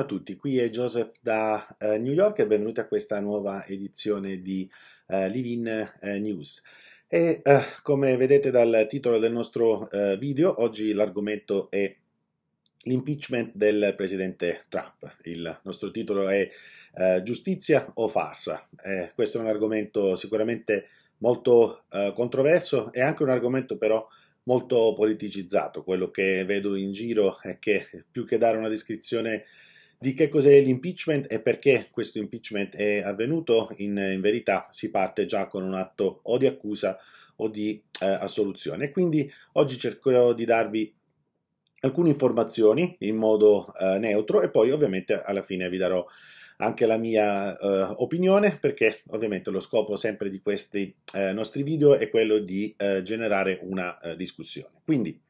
Buongiorno a tutti, qui è Joseph da eh, New York e benvenuti a questa nuova edizione di eh, Livin eh, News. E eh, come vedete dal titolo del nostro eh, video, oggi l'argomento è l'impeachment del presidente Trump. Il nostro titolo è eh, Giustizia o farsa? questo è un argomento sicuramente molto controverso e anche un argomento però molto politicizzato. Quello che vedo in giro è che più che dare una descrizione di che cos'è l'impeachment e perché questo impeachment è avvenuto? In, in, verità si parte già con un atto o di accusa o di eh, assoluzione. Quindi oggi cercherò di darvi alcune informazioni in modo eh, neutro e poi ovviamente alla fine vi darò anche la mia eh, opinione perché ovviamente lo scopo sempre di questi eh, nostri video è quello di eh, generare una eh, discussione. Quindi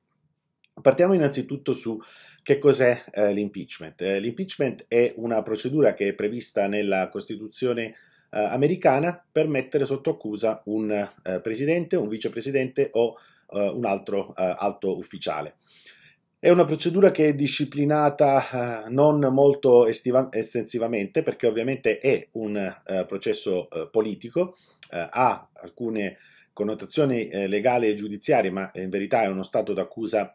Partiamo innanzitutto su che cos'è eh, l'impeachment. Eh, l'impeachment è una procedura che è prevista nella Costituzione eh, americana per mettere sotto accusa un eh, presidente, un vicepresidente o eh, un altro eh, alto ufficiale. È una procedura che è disciplinata non molto estensivamente perché ovviamente è un processo politico, ha alcune connotazioni legali e giudiziarie, ma in verità è uno stato d'accusa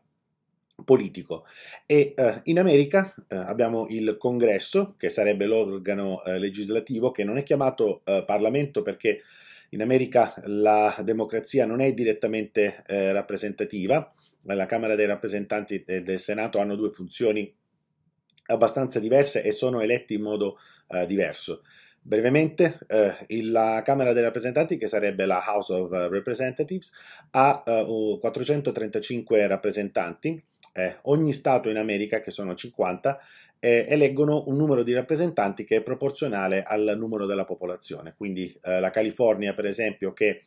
politico e eh, in America eh, abbiamo il congresso che sarebbe l'organo eh, legislativo che non è chiamato eh, parlamento perché in America la democrazia non è direttamente eh, rappresentativa la Camera dei rappresentanti e del Senato hanno due funzioni abbastanza diverse e sono eletti in modo eh, diverso Brevemente, eh, la Camera dei rappresentanti, che sarebbe la House of Representatives, ha eh, 435 rappresentanti, eh, ogni Stato in America, che sono 50, eh, eleggono un numero di rappresentanti che è proporzionale al numero della popolazione. Quindi eh, la California, per esempio, che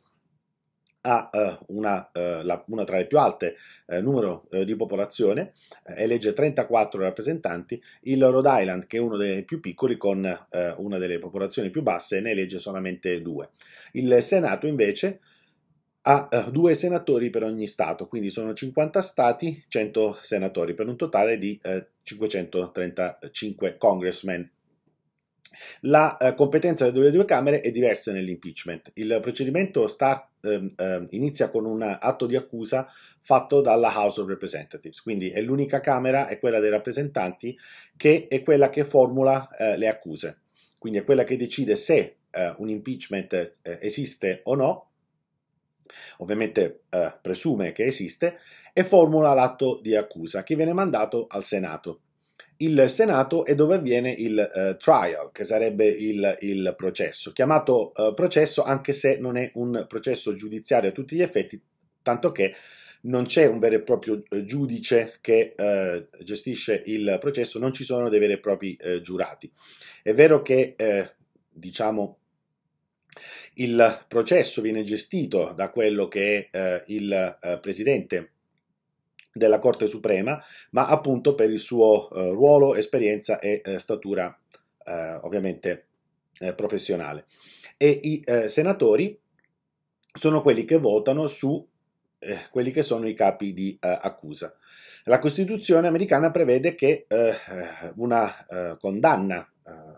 ha eh, una, eh, la, una, tra le più alte eh, numero eh, di popolazione, elegge 34 rappresentanti, il Rhode Island, che è uno dei più piccoli, con una delle popolazioni più basse, ne elegge solamente due. Il Senato, invece, a eh, due senatori per ogni Stato, quindi sono 50 Stati, 100 senatori, per un totale di 535 eh, congressmen. La eh, competenza delle due Camere è diversa nell'impeachment. Il procedimento start, eh, eh, inizia con un atto di accusa fatto dalla House of Representatives, quindi è l'unica Camera, è quella dei rappresentanti, che è quella che formula le accuse. Quindi è quella che decide se un impeachment esiste o no ovviamente eh, presume che esiste, e formula l'atto di accusa che viene mandato al Senato. Il Senato è dove avviene il eh, trial, che sarebbe il, il processo, chiamato eh, processo anche se non è un processo giudiziario a tutti gli effetti, tanto che non c'è un vero e proprio eh, giudice che eh, gestisce il processo, non ci sono dei veri e propri eh, giurati. È vero che, eh, diciamo, il processo viene gestito da quello che è eh, il eh, presidente della Corte Suprema, ma appunto per il suo eh, ruolo, esperienza e eh, statura eh, ovviamente eh, professionale. E i senatori sono quelli che votano su quelli che sono i capi di accusa. La Costituzione americana prevede che una condanna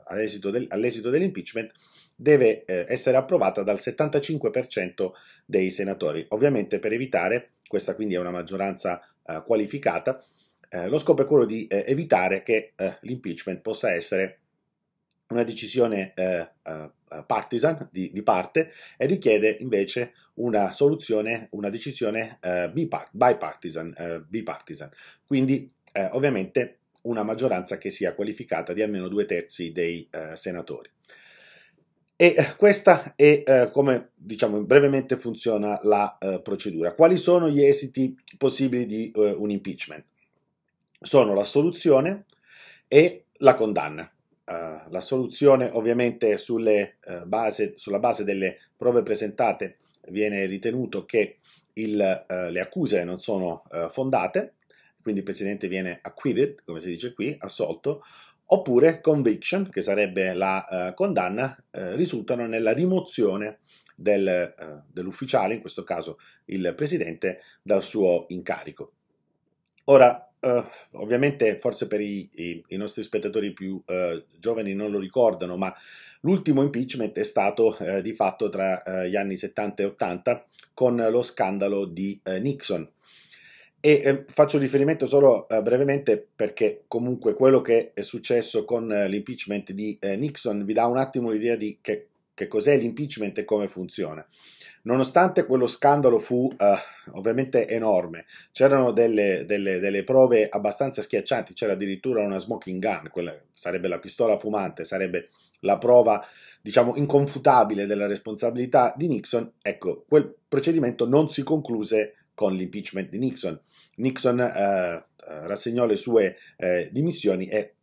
all'esito, del, all'esito dell'impeachment deve eh, essere approvata dal 75% dei senatori. Ovviamente per evitare, questa quindi è una maggioranza eh, qualificata, eh, lo scopo è quello di eh, evitare che eh, l'impeachment possa essere una decisione eh, partisan di, di, parte e richiede invece una soluzione, una decisione bipartisan, bipartisan. Quindi ovviamente una maggioranza che sia qualificata di almeno due terzi dei senatori. E eh, questa è eh, come diciamo brevemente funziona la eh, procedura. Quali sono gli esiti possibili di eh, un impeachment? Sono la soluzione e la condanna. Uh, soluzione ovviamente sulle, uh, base, sulla base delle prove presentate viene ritenuto che il, uh, le accuse non sono fondate, quindi il presidente viene acquitted, come si dice qui, assolto, oppure conviction, che sarebbe la eh, condanna, eh, risultano nella rimozione del, eh, dell'ufficiale, in questo caso il presidente, dal suo incarico. Ora, eh, ovviamente forse per i, i, i nostri spettatori più eh, giovani non lo ricordano, ma l'ultimo impeachment è stato eh, di fatto tra gli anni 70 e 80 con lo scandalo di Nixon e ehm, faccio riferimento solo eh, brevemente perché comunque quello che è successo con eh, l'impeachment di eh, Nixon vi dà un attimo l'idea di che, che, cos'è l'impeachment e come funziona. Nonostante quello scandalo fu eh, ovviamente enorme, c'erano delle, delle, delle, prove abbastanza schiaccianti, c'era addirittura una smoking gun, quella sarebbe la pistola fumante, sarebbe la prova diciamo inconfutabile della responsabilità di Nixon, ecco, quel procedimento non si concluse con l'impeachment di Nixon. Nixon eh, eh, rassegnò le sue eh, dimissioni e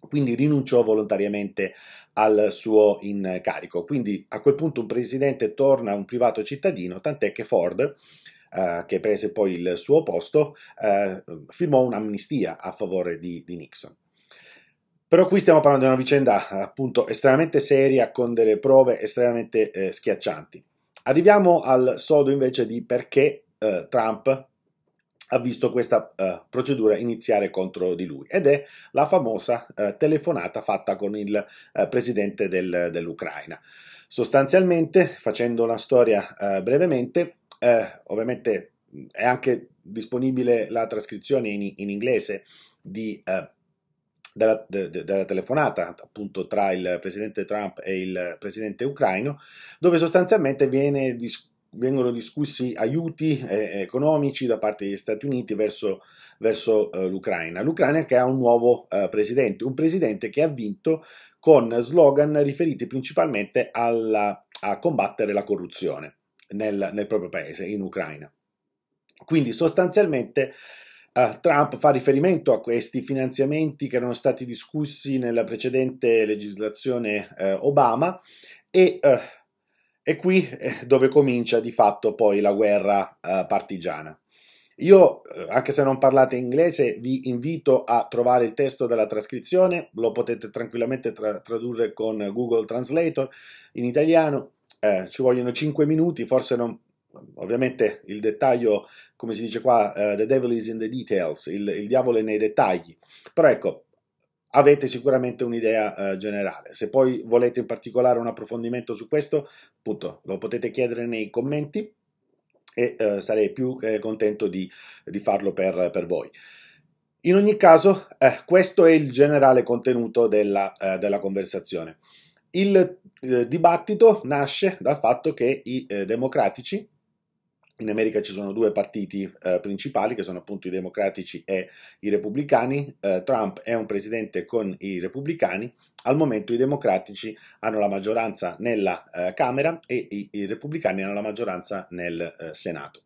quindi rinunciò volontariamente al suo incarico. Quindi a quel punto un presidente torna un privato cittadino, tant'è che Ford Uh, che prese poi il suo posto, uh, firmò un'amnistia a favore di, di, Nixon. Però qui stiamo parlando di una vicenda appunto estremamente seria con delle prove estremamente eh, schiaccianti. Arriviamo al sodo invece di perché eh, Trump ha visto questa eh, procedura iniziare contro di lui ed è la famosa eh, telefonata fatta con il eh, presidente del, dell'Ucraina. Sostanzialmente, facendo una storia eh, brevemente, eh, ovviamente è anche disponibile la trascrizione in, in inglese di, eh, della, de, de, della telefonata appunto tra il presidente Trump e il presidente ucraino, dove sostanzialmente viene discusso vengono discussi aiuti eh, economici da parte degli Stati Uniti verso, verso eh, l'Ucraina. L'Ucraina che ha un nuovo eh, presidente, un presidente che ha vinto con slogan riferiti principalmente alla, a combattere la corruzione nel, nel, proprio paese, in Ucraina. Quindi sostanzialmente eh, Trump fa riferimento a questi finanziamenti che erano stati discussi nella precedente legislazione eh, Obama e eh, e qui eh, dove comincia di fatto poi la guerra eh, partigiana. Io, eh, anche se non parlate inglese, vi invito a trovare il testo della trascrizione, lo potete tranquillamente tra- tradurre con Google Translator in italiano, eh, ci vogliono 5 minuti, forse non, ovviamente il dettaglio, come si dice qua, uh, the devil is in the details, il, il diavolo è nei dettagli, però ecco, avete sicuramente un'idea eh, generale. Se poi volete in particolare un approfondimento su questo, appunto, lo potete chiedere nei commenti e eh, sarei più eh, contento di, di farlo per, per, voi. In ogni caso, eh, questo è il generale contenuto della, eh, della conversazione. Il eh, dibattito nasce dal fatto che i democratici in America ci sono due partiti eh, principali che sono appunto i democratici e i repubblicani. Eh, Trump è un presidente con i repubblicani. Al momento i democratici hanno la maggioranza nella eh, Camera e i, i, repubblicani hanno la maggioranza nel eh, Senato.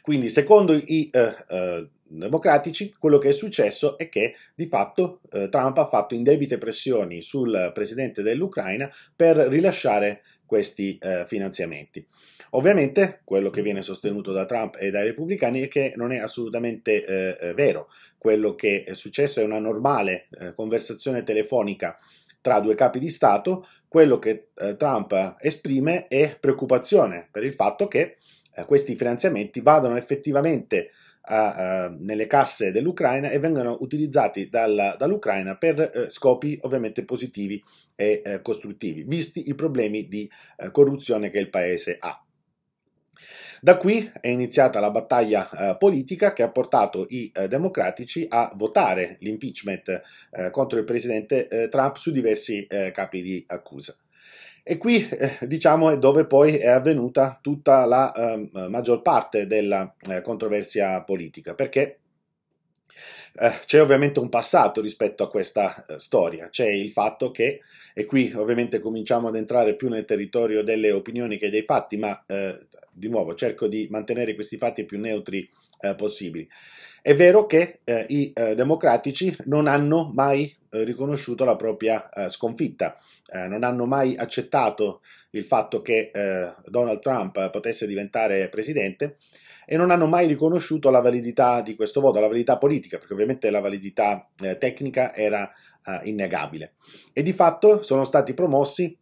Quindi secondo i eh, eh, democratici, quello che è successo è che di fatto Trump ha fatto indebite pressioni sul presidente dell'Ucraina per rilasciare questi eh, finanziamenti. Ovviamente quello che mm. viene sostenuto da Trump e dai repubblicani è che non è assolutamente eh, vero. Quello che è successo è una normale eh, conversazione telefonica tra due capi di Stato. Quello che eh, Trump esprime è preoccupazione per il fatto che eh, questi finanziamenti vadano effettivamente a, uh, nelle casse dell'Ucraina e vengono utilizzati dal, dall'Ucraina per uh, scopi ovviamente positivi e uh, costruttivi, visti i problemi di corruzione che il paese ha. Da qui è iniziata la battaglia eh, politica che ha portato i eh, democratici a votare l'impeachment eh, contro il presidente Trump su diversi capi di accusa. E qui eh, diciamo è dove poi è avvenuta tutta la eh, maggior parte della eh, controversia politica, perché eh, c'è ovviamente un passato rispetto a questa eh, storia, c'è il fatto che, e qui ovviamente cominciamo ad entrare più nel territorio delle opinioni che dei fatti, ma eh, di nuovo cerco di mantenere questi fatti più neutri eh, possibili. È vero che eh, i eh, democratici non hanno mai eh, riconosciuto la propria eh, sconfitta, eh, non hanno mai accettato il fatto che Donald Trump potesse diventare presidente e non hanno mai riconosciuto la validità di questo voto, la validità politica, perché ovviamente la validità tecnica era innegabile. E di fatto sono stati promossi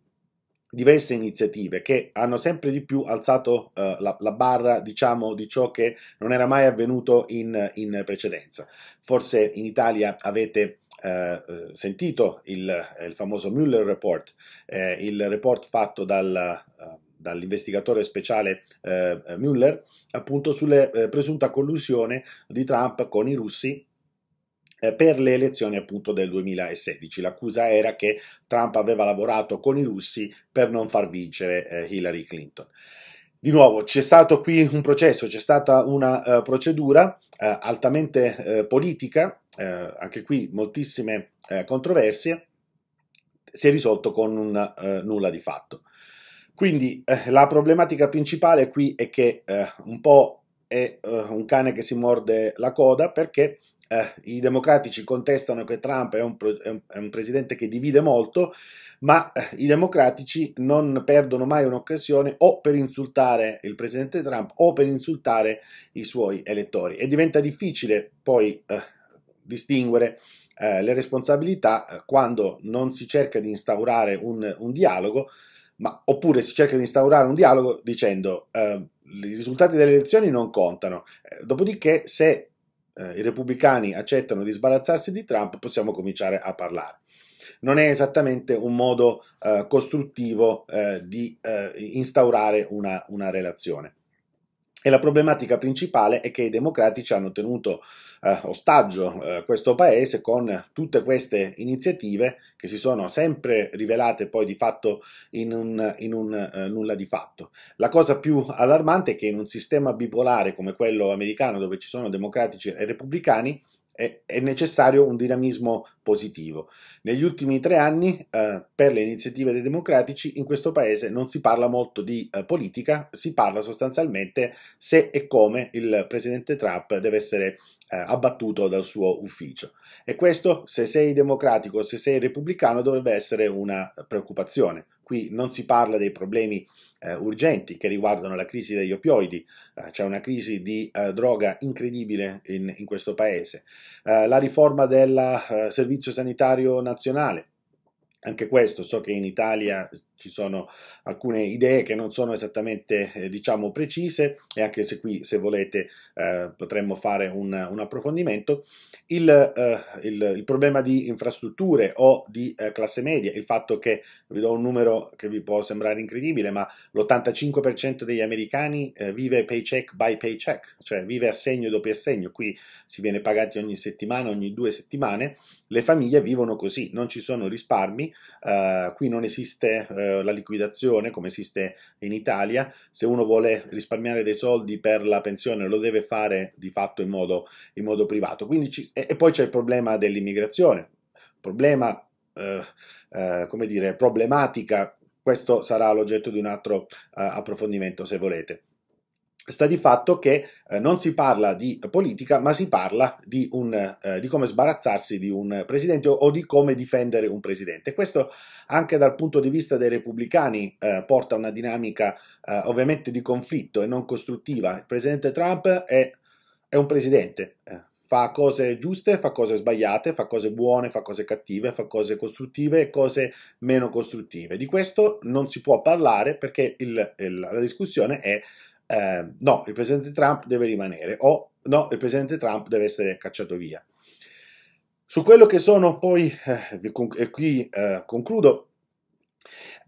diverse iniziative che hanno sempre di più alzato eh, la, la, barra, diciamo, di ciò che non era mai avvenuto in, in precedenza. Forse in Italia avete eh, eh sentito il, il, famoso Mueller Report, eh, il report fatto dal, eh, dall'investigatore speciale eh, Mueller appunto sulla presunta collusione di Trump con i russi eh, per le elezioni appunto del 2016. L'accusa era che Trump aveva lavorato con i russi per non far vincere eh, Hillary Clinton. Di nuovo, c'è stato qui un processo, c'è stata una uh, procedura uh, altamente uh, politica, anche qui moltissime controversie, si è risolto con un nulla di fatto. Quindi la problematica principale qui è che un po' è un cane che si morde la coda perché eh, i democratici contestano che Trump è un, è, un, è un, presidente che divide molto, ma eh, i democratici non perdono mai un'occasione o per insultare il presidente Trump o per insultare i suoi elettori e diventa difficile poi eh, distinguere eh, le responsabilità eh, quando non si cerca di instaurare un, un, dialogo, ma, oppure si cerca di instaurare un dialogo dicendo eh, i risultati delle elezioni non contano, dopodiché se eh, i repubblicani accettano di sbarazzarsi di Trump, possiamo cominciare a parlare. Non è esattamente un modo eh, costruttivo eh, di eh, instaurare una, una relazione. E la problematica principale è che i democratici hanno tenuto eh, ostaggio eh, questo paese con tutte queste iniziative che si sono sempre rivelate poi di fatto in un, in un eh, nulla di fatto. La cosa più allarmante è che in un sistema bipolare come quello americano dove ci sono democratici e repubblicani è, necessario un dinamismo positivo. Negli ultimi tre anni, eh, per le iniziative dei democratici, in questo paese non si parla molto di eh, politica, si parla sostanzialmente se e come il presidente Trump deve essere eh, abbattuto dal suo ufficio. E questo, se sei democratico, se sei repubblicano, dovrebbe essere una preoccupazione. Qui non si parla dei problemi eh, urgenti che riguardano la crisi degli opioidi, eh, c'è una crisi di eh, droga incredibile in, in questo paese, eh, la riforma del eh, Servizio Sanitario Nazionale, anche questo so che in Italia ci sono alcune idee che non sono esattamente eh, diciamo precise e anche se qui se volete eh, potremmo fare un, un approfondimento il, eh, il, il, problema di infrastrutture o di eh, classe media il fatto che vi do un numero che vi può sembrare incredibile ma l'85% degli americani eh, vive paycheck by paycheck cioè vive assegno dopo assegno qui si viene pagati ogni settimana ogni due settimane le famiglie vivono così non ci sono risparmi eh, qui non esiste eh, la liquidazione come esiste in Italia, se uno vuole risparmiare dei soldi per la pensione lo deve fare di fatto in modo, in modo privato. Ci, e, e, poi c'è il problema dell'immigrazione, problema, eh, eh, come dire, problematica, questo sarà l'oggetto di un altro eh, approfondimento se volete sta di fatto che eh, non si parla di politica, ma si parla di, un, eh, di, come sbarazzarsi di un presidente o di come difendere un presidente. Questo anche dal punto di vista dei repubblicani eh, porta a una dinamica eh, ovviamente di conflitto e non costruttiva. Il presidente Trump è, è un presidente. Eh, fa cose giuste, fa cose sbagliate, fa cose buone, fa cose cattive, fa cose costruttive e cose meno costruttive. Di questo non si può parlare perché il, il, la discussione è eh, no, il presidente Trump deve rimanere o no, il presidente Trump deve essere cacciato via. Su quello che sono poi, eh, e qui eh, concludo,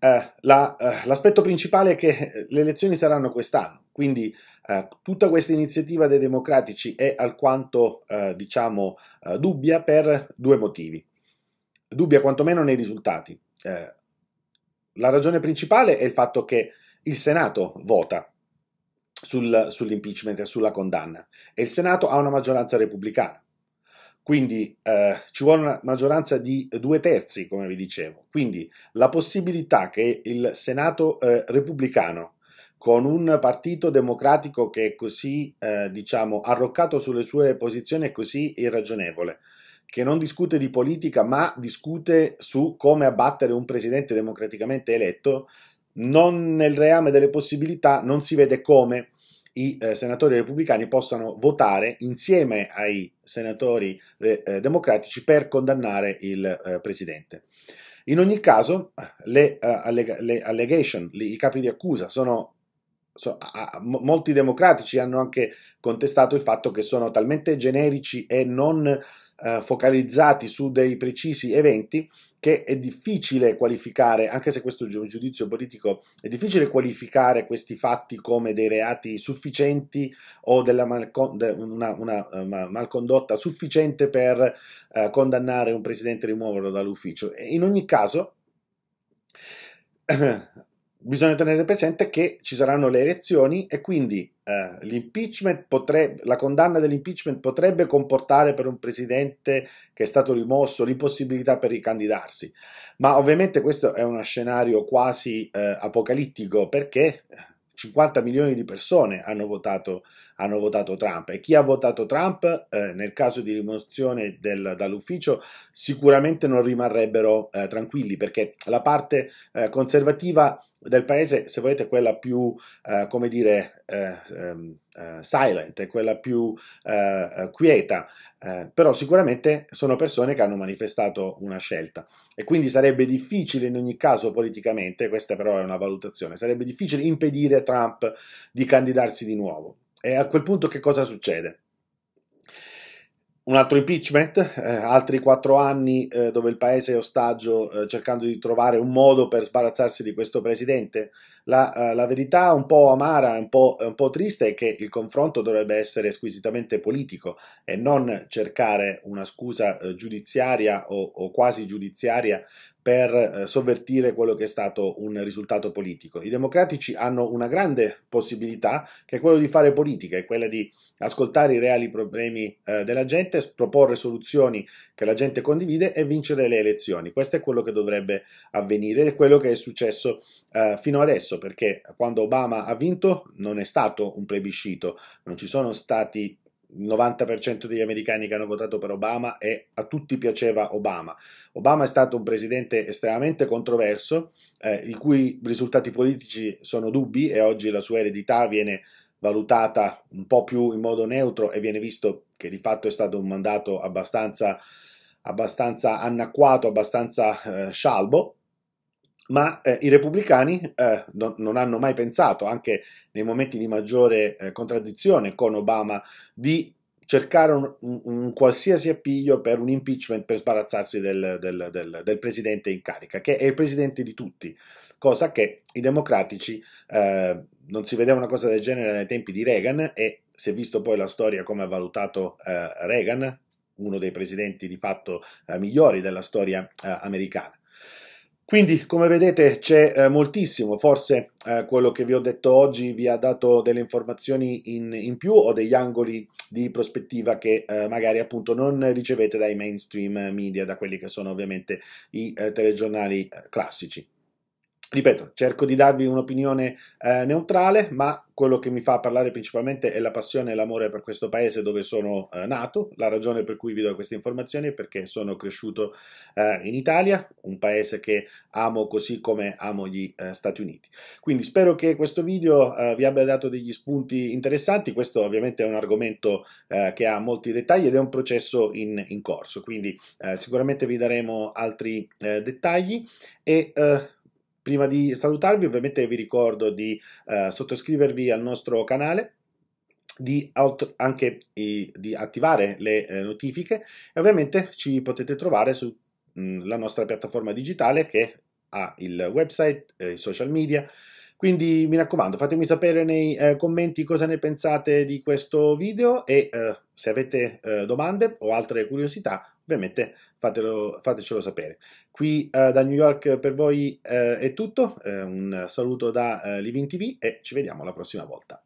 eh, eh, l'aspetto la, principale è che le elezioni saranno quest'anno, quindi eh, tutta questa iniziativa dei democratici è alquanto, diciamo, dubbia per due motivi. Dubbia quantomeno nei risultati. la ragione principale è il fatto che il Senato vota sul, sull'impeachment e sulla condanna e il Senato ha una maggioranza repubblicana. Quindi eh, ci vuole una maggioranza di due terzi, come vi dicevo. Quindi la possibilità che il Senato eh, repubblicano, con un partito democratico che è così, eh, diciamo, arroccato sulle sue posizioni e così irragionevole, che non discute di politica ma discute su come abbattere un presidente democraticamente eletto, non nel reame delle possibilità non si vede come i eh, senatori repubblicani possano votare insieme ai senatori eh, eh democratici per condannare il eh, presidente. In ogni caso, le, uh, eh, alleg- le allegation, le, i capi di accusa, sono so, a, a, molti democratici hanno anche contestato il fatto che sono talmente generici e non eh, focalizzati su dei precisi eventi che è difficile qualificare, anche se questo è un giudizio politico, è difficile qualificare questi fatti come dei reati sufficienti o della malcon- una, una, una, eh, malcondotta sufficiente per eh, condannare un presidente e rimuoverlo dall'ufficio. In ogni caso bisogna tenere presente che ci saranno le elezioni e quindi eh, potrebbe, la condanna dell'impeachment potrebbe comportare per un presidente che è stato rimosso l'impossibilità per ricandidarsi. Ma ovviamente questo è uno scenario quasi eh, apocalittico perché 50 eh, milioni di persone hanno votato, hanno votato, Trump e chi ha votato Trump eh, nel caso di rimozione del, dall'ufficio sicuramente non rimarrebbero eh, tranquilli perché la parte eh, conservativa del paese, se volete, quella più, eh, come dire, eh, ehm, eh, silent, quella più eh, eh, quieta, eh, però sicuramente sono persone che hanno manifestato una scelta e quindi sarebbe difficile in ogni caso politicamente, questa però è una valutazione, sarebbe difficile impedire a Trump di candidarsi di nuovo. E a quel punto che cosa succede? un altro impeachment, eh, altri quattro anni eh, dove il paese è ostaggio eh, cercando di trovare un modo per sbarazzarsi di questo presidente. La, eh, la verità un po' amara, un po', un po', triste è che il confronto dovrebbe essere squisitamente politico e non cercare una scusa eh, giudiziaria o, o, quasi giudiziaria per eh, sovvertire quello che è stato un risultato politico. I democratici hanno una grande possibilità che è quella di fare politica, è quella di ascoltare i reali problemi eh, della gente, proporre soluzioni che la gente condivide e vincere le elezioni. Questo è quello che dovrebbe avvenire ed è quello che è successo eh, fino adesso, perché quando Obama ha vinto non è stato un plebiscito, non ci sono stati il 90% degli americani che hanno votato per Obama e a tutti piaceva Obama. Obama è stato un presidente estremamente controverso, eh, i cui risultati politici sono dubbi e oggi la sua eredità viene valutata un po' più in modo neutro e viene visto che di fatto è stato un mandato abbastanza, abbastanza anacquato, abbastanza eh, scialbo, ma eh, i repubblicani eh, non, non hanno mai pensato, anche nei momenti di maggiore eh, contraddizione con Obama, di cercare un, un, un, qualsiasi appiglio per un impeachment per sbarazzarsi del, del, del, del, presidente in carica, che è il presidente di tutti, cosa che i democratici eh, non si vedeva una cosa del genere nei tempi di Reagan e si è visto poi la storia come ha valutato eh, Reagan, uno dei presidenti di fatto eh, migliori della storia americana. Quindi, come vedete, c'è eh, moltissimo, forse eh, quello che vi ho detto oggi vi ha dato delle informazioni in, in più o degli angoli di prospettiva che eh, magari appunto non ricevete dai mainstream media, da quelli che sono ovviamente i eh, telegiornali eh, classici. Ripeto, cerco di darvi un'opinione eh, neutrale, ma quello che mi fa parlare principalmente è la passione e l'amore per questo paese dove sono eh, nato. La ragione per cui vi do queste informazioni è perché sono cresciuto eh, in Italia, un paese che amo così come amo gli eh, Stati Uniti. Quindi spero che questo video eh, vi abbia dato degli spunti interessanti. Questo ovviamente è un argomento eh, che ha molti dettagli ed è un processo in, in corso, quindi sicuramente vi daremo altri dettagli e Prima di salutarvi ovviamente vi ricordo di eh, sottoscrivervi al nostro canale di anche eh, di attivare le eh, notifiche e ovviamente ci potete trovare sulla mm, nostra piattaforma digitale che ha il website, eh, i social media. Quindi mi raccomando, fatemi sapere nei eh, commenti cosa ne pensate di questo video e eh, se avete eh, domande o altre curiosità, ovviamente fatelo, fatecelo sapere. Qui eh, da New York per voi eh, è tutto, eh, un saluto da eh, Living TV e ci vediamo la prossima volta.